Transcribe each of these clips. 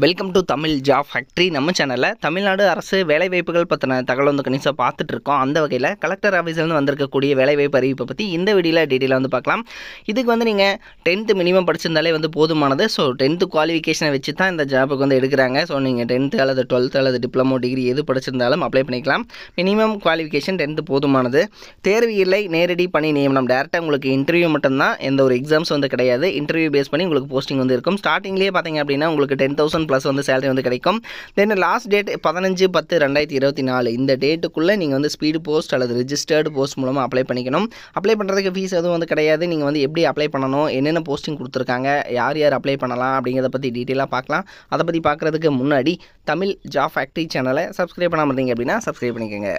welcome to Tamil job factory நம்ம சேனலில் தமிழ்நாடு அரசு வேலைவாய்ப்புகள் பற்றின தகவல் வந்து கணிசாக பார்த்துட்ருக்கோம் அந்த வகையில் கலெக்டர் ஆஃபீஸ்லேருந்து வந்திருக்கக்கூடிய வேலைவாய்ப்பு அறிவிப்பை பற்றி இந்த வீடியோவில் டீட்டெயிலாக வந்து பார்க்கலாம் இதுக்கு வந்து நீங்கள் டென்த்து மினிமம் படிச்சிருந்தாலே வந்து போதுமானது ஸோ டென்த்து குவாலிஃபிகேஷனை வச்சு தான் இந்த ஜாபுக்கு வந்து எடுக்கிறாங்க ஸோ நீங்கள் டென்த்து அல்லது டுவெல்த்து அல்லது டிப்ளமோ டிகிரி எது படிச்சிருந்தாலும் அப்ளை பண்ணிக்கலாம் மினிமம் குவாலிஃபிகேஷன் டென்த்து போதுமானது தேர்வு இல்லை நேரடி பணி நியமனம் டேரெக்டாக உங்களுக்கு இன்டர்வியூ மட்டும்தான் எந்த ஒரு எக்ஸாம்ஸ் வந்து கிடையாது இன்டர்வியூ பேஸ் பண்ணி உங்களுக்கு போஸ்டிங் வந்து இருக்கும் ஸ்டார்டிங்லேயே பார்த்தீங்க அப்படின்னா உங்களுக்கு டென் தௌசண்ட் தௌசண்ட் ப்ளஸ் வந்து சேலரி வந்து கிடைக்கும் தென் லாஸ்ட் டேட் பதினஞ்சு பத்து ரெண்டாயிரத்தி இருபத்தி நாலு இந்த டேட்டுக்குள்ளே நீங்கள் வந்து ஸ்பீடு போஸ்ட் அல்லது ரிஜிஸ்டர்டு போஸ்ட் மூலமாக அப்ளை பண்ணிக்கணும் அப்ளை பண்ணுறதுக்கு ஃபீஸ் எதுவும் வந்து கிடையாது நீங்கள் வந்து எப்படி அப்ளை பண்ணணும் என்னென்ன போஸ்டிங் கொடுத்துருக்காங்க யார் யார் அப்ளை பண்ணலாம் அப்படிங்கிறத பற்றி டீட்டெயிலாக பார்க்கலாம் அதை பற்றி பார்க்குறதுக்கு முன்னாடி தமிழ் ஜாப் ஃபேக்ட்ரி சேனலை சப்ஸ்கிரைப் பண்ணாமல் இருந்தீங்க அப்படின்னா சப்ஸ்கிரைப் பண்ணிக்கோங்க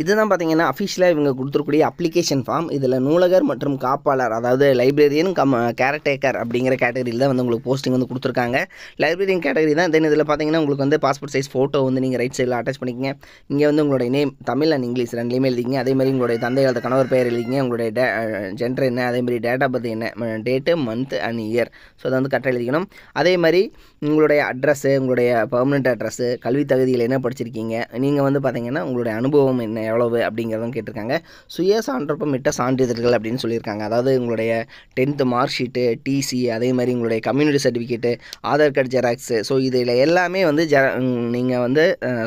இதுதான் பார்த்தீங்கன்னா அஃபிஷியலாக இவங்க கொடுத்துருக்கூடிய அப்ளிகேஷன் ஃபார்ம் இதில் நூலகர் மற்றும் காப்பாளர் அதாவது லைப்ரரியன் கம் கேரட் அப்படிங்கிற கேட்டகரியில் தான் வந்து உங்களுக்கு போஸ்டிங் வந்து கொடுத்துருக்காங்க லைப்ரரியன் கேட்டகரி தான் தென் இதில் பார்த்தீங்கன்னா உங்களுக்கு வந்து பாஸ்போர்ட் சைஸ் ஃபோட்டோ வந்து நீங்கள் ரைட் சைடில் அட்டாச் பண்ணிக்கங்க இங்கே வந்து உங்களுடைய நேம் தமிழ் அண்ட் இங்கிலீஷ் ரெண்டுலேயுமே எழுதிங்க அதேமாதிரி உங்களுடைய தந்தை அல்லது கணவர் பெயர் எழுதிங்க உங்களுடைய டே ஜென்டர் என்ன அதேமாதிரி டேட் ஆஃப் பர்த் என்ன date month and year so அதை வந்து கரெக்டாக எழுதிக்கணும் அதே மாதிரி உங்களுடைய அட்ரஸ்ஸு உங்களுடைய பர்மனெண்ட் அட்ரஸ்ஸு கல்வி தகுதியில் என்ன படிச்சிருக்கீங்க நீங்கள் வந்து பார்த்தீங்கன்னா உங்களுடைய அனுபவம் என்ன எவ்வளவு அப்படிங்கிறதும் கேட்டிருக்காங்க சுய சான்றப்பமிட்ட சான்றிதழ்கள் அப்படின்னு சொல்லியிருக்காங்க அதாவது உங்களுடைய டென்த்து மார்க் ஷீட்டு டிசி அதே மாதிரி உங்களுடைய community certificate Aadhaar card xerox so இதில் எல்லாமே வந்து ஜெர நீங்கள் வந்து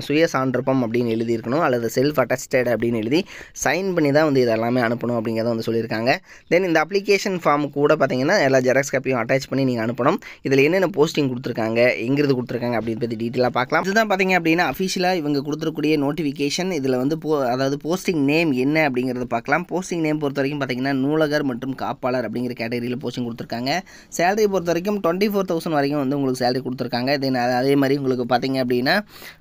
சுய சான்றப்பம் அப்படின்னு எழுதியிருக்கணும் அல்லது செல்ஃப் அட்டஸ்டட் அப்படின்னு எழுதி சைன் பண்ணி தான் வந்து இதெல்லாமே அனுப்பணும் அப்படிங்கிறத வந்து சொல்லியிருக்காங்க தென் இந்த அப்ளிகேஷன் ஃபார்ம் கூட பார்த்தீங்கன்னா எல்லா ஜெராக்ஸ் காப்பியும் அட்டாச் பண்ணி நீங்கள் அனுப்பணும் இதில் என்னென்ன போஸ்டிங் கொடுத்துருக்காங்க எங்கிறது கொடுத்துருக்காங்க அப்படின்னு பற்றி டீட்டெயிலாக பார்க்கலாம் இதுதான் பார்த்தீங்க அப்படின்னா அஃபிஷியலாக இவங்க கொடுத்துருக்கூடிய நோட்டிஃபிகேஷன் இதில் வந்து போ அதாவது போஸ்டிங் நேம் என்ன அப்படிங்கிறத பார்க்கலாம் போஸ்டிங் நேம் பொறுத்த வரைக்கும் பார்த்தீங்கன்னா நூலகர் மற்றும் காப்பாளர் அப்படிங்கிற கேட்டகரியில் போஸ்டிங் கொடுத்துருக்காங்க சேலரி பொறுத்த வரைக்கும் டுவெண்ட்டி ஃபோர் தௌசண்ட் வரைக்கும் வந்து உங்களுக்கு சேலரி கொடுத்துருக்காங்க தென் அதே மாதிரி உங்களுக்கு பார்த்தீங்க அப்படின்னா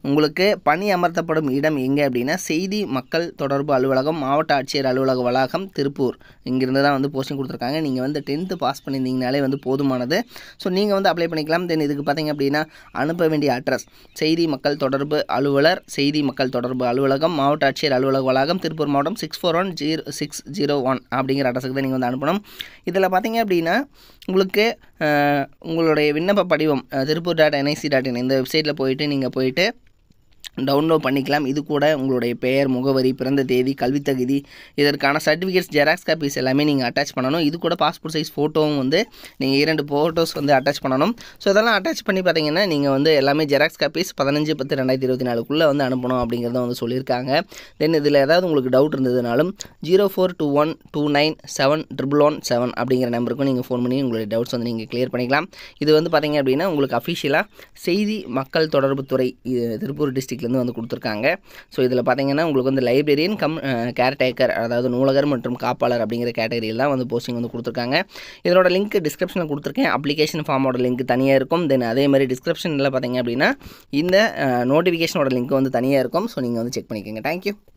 உங்களுக்கு பணி அமர்த்தப்படும் இடம் எங்கே அப்படின்னா செய்தி மக்கள் தொடர்பு அலுவலகம் மாவட்ட ஆட்சியர் அலுவலக வளாகம் திருப்பூர் இங்கேருந்து தான் வந்து போஸ்டிங் கொடுத்துருக்காங்க நீங்கள் வந்து டென்த்து பாஸ் பண்ணியிருந்தீங்கனாலே வந்து போதுமானது ஸோ நீங்கள் வந்து அப்ளை பண்ணிக்கலாம் தென் இதுக்கு பார்த்தீங்க அப்படின்னா அனுப்ப வேண்டிய அட்ரஸ் செய்தி மக்கள் தொடர்பு அலுவலர் செய்தி மக்கள் தொடர்பு அலுவலகம் மாவட்ட ஆட்சியர் ஆட்சியர் அலுவலக வளாகம் திருப்பூர் மாவட்டம் six four one zero six zero one அப்படிங்கிற அட்ரஸுக்கு தான் நீங்கள் வந்து அனுப்பணும் இதில் பார்த்தீங்க அப்படின்னா உங்களுக்கு உங்களுடைய விண்ணப்ப படிவம் Tiruppur dot NIC dot in இந்த வெப்சைட்டில் போயிட்டு நீங்கள் போயிட்டு டவுன்லோட் பண்ணிக்கலாம் இது கூட உங்களுடைய பெயர் முகவரி பிறந்த தேதி கல்வித் தகுதி இதற்கான சர்டிஃபிகேட்ஸ் ஜெராக்ஸ் காப்பீஸ் எல்லாமே நீங்கள் அட்டாச் பண்ணணும் இது கூட பாஸ்போர்ட் சைஸ் ஃபோட்டோவும் வந்து நீங்கள் இரண்டு ஃபோட்டோஸ் வந்து அட்டாச் பண்ணணும் ஸோ இதெல்லாம் அட்டாச் பண்ணி பார்த்தீங்கன்னா நீங்கள் வந்து எல்லாமே ஜெராக்ஸ் காப்பீஸ் பதினஞ்சு பத்து ரெண்டாயிரத்தி இருபத்தி நாலுக்குள்ளே வந்து அனுப்பணும் அப்படிங்கிறத வந்து சொல்லியிருக்காங்க தென் இதில் ஏதாவது உங்களுக்கு டவுட் இருந்ததுனாலும் zero four two one two nine seven triple one seven அப்படிங்கிற நம்பருக்கும் நீங்கள் ஃபோன் பண்ணி உங்களுடைய டவுட்ஸ் வந்து நீங்கள் கிளியர் பண்ணிக்கலாம் இது வந்து பார்த்தீங்க அப்படின்னா உங்களுக்கு அஃபிஷியலாக செய்தி மக்கள் தொடர்புத்துறை திருப்பூர் டிஸ்ட்ரிக்ட் வெப்சைட்லேருந்து வந்து கொடுத்துருக்காங்க ஸோ இதில் பார்த்தீங்கன்னா உங்களுக்கு வந்து லைப்ரரியன் கம் கேர் டேக்கர் அதாவது நூலகர் மற்றும் காப்பாளர் அப்படிங்கிற கேட்டகரியில் தான் வந்து போஸ்டிங் வந்து கொடுத்துருக்காங்க இதனோட லிங்க் டிஸ்கிரிப்ஷனில் கொடுத்துருக்கேன் அப்ளிகேஷன் ஃபார்மோட லிங்க் தனியாக இருக்கும் தென் அதே மாதிரி டிஸ்கிரிப்ஷனில் பார்த்தீங்க அப்படின்னா இந்த நோட்டிஃபிகேஷனோட லிங்க் வந்து தனியாக இருக்கும் ஸோ நீங்கள் வந்து செக் பண்ணிக்கோங்க தேங்க்யூ